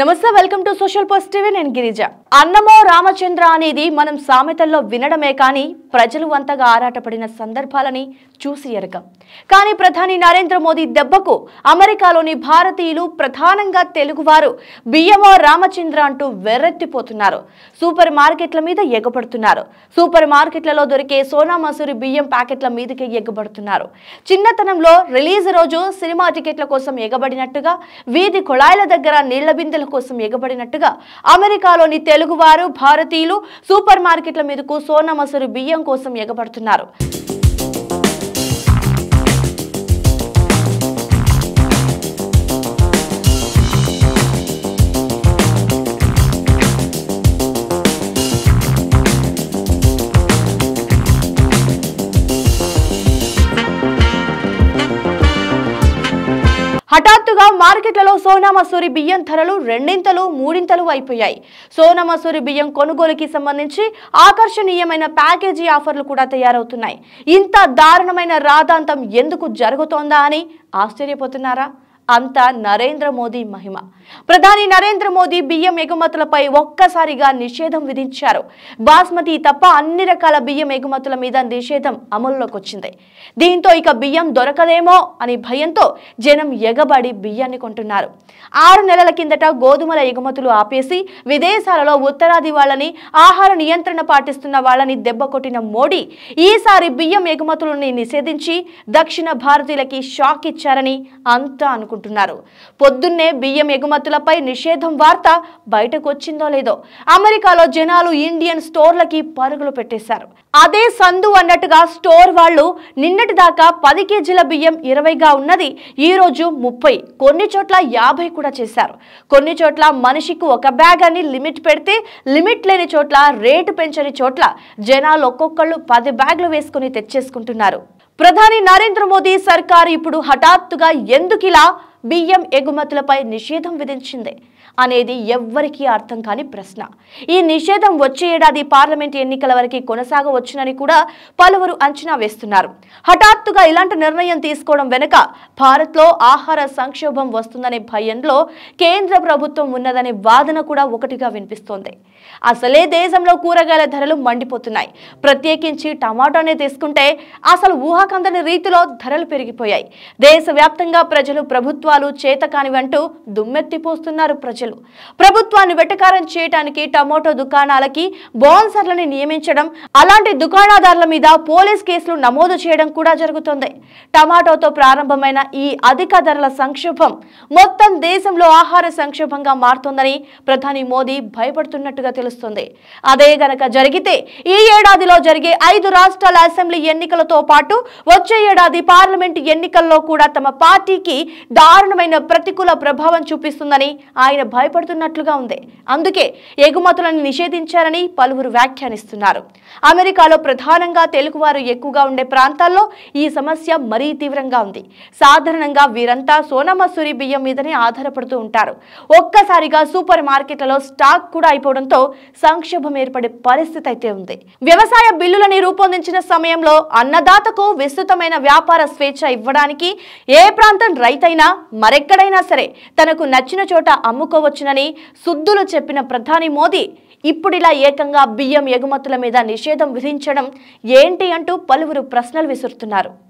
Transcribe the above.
నమస్తే welcome to social positive నేను గిరిజ అన్నమో రామచంద్ర అనేది మనం సామెతల్లో వినడమే కానీ ప్రజలు అంతగా ఆరాటపడిన సందర్భాలని చూసి ఎరగం కానీ ప్రధాని నరేంద్ర మోదీ దెబ్బకు అమెరికాలోని భారతీయులు ప్రధానంగా తెలుగువారు బియ్యమో రామచంద్ర అంటూ వెర్రెత్తిపోతున్నారు సూపర్ మార్కెట్ల మీద ఎగబడుతున్నారు సూపర్ మార్కెట్లలో దొరికే సోనా మసూరి బియ్యం ప్యాకెట్ల మీదకే ఎగబడుతున్నారు చిన్నతనంలో రిలీజ్ రోజు సినిమా టికెట్ల కోసం ఎగబడినట్టుగా వీధి కుళాయిల దగ్గర నీళ్ల బిందెలు కోసం ఎగబడినట్టుగా అమెరికాలోని తెలుగువారు భారతీయులు సూపర్ మార్కెట్ల మీదకు సోనా మసూరు బియ్యం కోసం ఎగబడుతున్నారు హఠాత్తుగా మార్కెట్లలో సోనా మసూరి బియ్యం ధరలు రెండింతలు మూడింతలు అయిపోయాయి సోనా మసూరి బియ్యం కొనుగోలుకి సంబంధించి ఆకర్షణీయమైన ప్యాకేజీ ఆఫర్లు కూడా తయారవుతున్నాయి ఇంత దారుణమైన రాదాంతం ఎందుకు జరుగుతోందా అని ఆశ్చర్యపోతున్నారా అంతా నరేంద్ర మోదీ మహిమ ప్రధాని నరేంద్ర మోదీ బియ్యం ఎగుమతులపై ఒక్కసారిగా నిషేధం విధించారు బాస్మతి తప్ప అన్ని రకాల బియ్యం ఎగుమతుల మీద నిషేధం అమల్లోకి వచ్చింది దీంతో ఇక బియ్యం దొరకదేమో అని భయంతో జనం ఎగబడి బియ్యాన్ని కొంటున్నారు ఆరు నెలల కిందట గోధుమల ఎగుమతులు ఆపేసి విదేశాలలో ఉత్తరాది వాళ్ళని ఆహార నియంత్రణ పాటిస్తున్న వాళ్ళని దెబ్బ కొట్టిన మోడీ ఈసారి బియ్యం ఎగుమతులని నిషేధించి దక్షిణ భారతీయులకి షాక్ ఇచ్చారని అంతా అనుకుంటున్నారు చేసుకుంటున్నారు పొద్దున్నే బియ్యం ఎగుమతులపై నిషేధం వార్త బయటకొచ్చిందో లేదో అమెరికాలో జనాలు ఇండియన్ స్టోర్లకి పరుగులు పెట్టేశారు అదే సందు అన్నట్టుగా స్టోర్ వాళ్ళు నిన్నటి దాకా పది కేజీల బియ్యం ఇరవైగా ఉన్నది ఈ రోజు ముప్పై కొన్ని చోట్ల యాభై కూడా చేశారు కొన్ని చోట్ల మనిషికి ఒక బ్యాగ్ అని లిమిట్ పెడితే లిమిట్ లేని చోట్ల రేటు పెంచని చోట్ల జనాలు ఒక్కొక్కళ్ళు పది బ్యాగులు వేసుకుని తెచ్చేసుకుంటున్నారు ప్రధాని నరేంద్ర మోదీ సర్కారు ఇప్పుడు హఠాత్తుగా ఎందుకిలా బియ్యం ఎగుమతులపై నిషేధం విధించింది అనేది ఎవ్వరికీ అర్థం కాని ప్రశ్న ఈ నిషేధం వచ్చే ఏడాది పార్లమెంట్ ఎన్నికల వరకు కొనసాగవచ్చునని కూడా పలువురు అంచనా వేస్తున్నారు హఠాత్తుగా ఇలాంటి నిర్ణయం తీసుకోవడం వెనుక భారత్లో ఆహార సంక్షోభం వస్తుందనే భయంలో కేంద్ర ప్రభుత్వం ఉన్నదనే వాదన కూడా ఒకటిగా వినిపిస్తోంది అసలే దేశంలో కూరగాయల ధరలు మండిపోతున్నాయి ప్రత్యేకించి టమాటోనే తీసుకుంటే అసలు ఊహాకందని రీతిలో ధరలు పెరిగిపోయాయి దేశవ్యాప్తంగా ప్రజలు ప్రభుత్వ ప్రభుత్వాలు చేతకానివంటూ దుమ్మెత్తిపోస్తున్నారు ప్రజలు ప్రభుత్వాన్ని వెటకారం చేయటానికి టమోటో దుకాణాలకి బౌన్సర్లని నియమించడం అలాంటి దుకాణదారుల మీద పోలీస్ కేసులు నమోదు చేయడం కూడా జరుగుతుంది టమాటోతో ప్రారంభమైన ఈ అధిక ధరల సంక్షోభం మొత్తం దేశంలో ఆహార సంక్షోభంగా మారుతుందని ప్రధాని మోదీ భయపడుతున్నట్టుగా తెలుస్తుంది అదే గనక జరిగితే ఈ ఏడాదిలో జరిగే ఐదు రాష్ట్రాల అసెంబ్లీ ఎన్నికలతో పాటు వచ్చే ఏడాది పార్లమెంటు ఎన్నికల్లో కూడా తమ పార్టీకి దా దారుణమైన ప్రతికూల ప్రభావం చూపిస్తుందని ఆయన భయపడుతున్నట్లుగా ఉంది అందుకే ఎగుమతులను నిషేధించారని పలువురు వ్యాఖ్యానిస్తున్నారు అమెరికాలో ప్రధానంగా తెలుగువారు ఎక్కువగా ఉండే ప్రాంతాల్లో ఈ సమస్య మరీ తీవ్రంగా ఉంది సాధారణంగా వీరంతా సోనామసూరి బియ్యం మీదనే ఆధారపడుతూ ఉంటారు ఒక్కసారిగా సూపర్ మార్కెట్లలో స్టాక్ కూడా అయిపోవడంతో సంక్షోభం ఏర్పడే పరిస్థితి అయితే ఉంది వ్యవసాయ బిల్లులని రూపొందించిన సమయంలో అన్నదాతకు విస్తృతమైన వ్యాపార స్వేచ్ఛ ఇవ్వడానికి ఏ ప్రాంతం రైతైనా మరెక్కడైనా సరే తనకు నచ్చిన చోట అమ్ముకోవచ్చునని సుద్దులు చెప్పిన ప్రధాని మోదీ ఇప్పుడిలా ఏకంగా బియ్యం ఎగుమతుల మీద నిషేధం విధించడం ఏంటి అంటూ పలువురు ప్రశ్నలు విసురుతున్నారు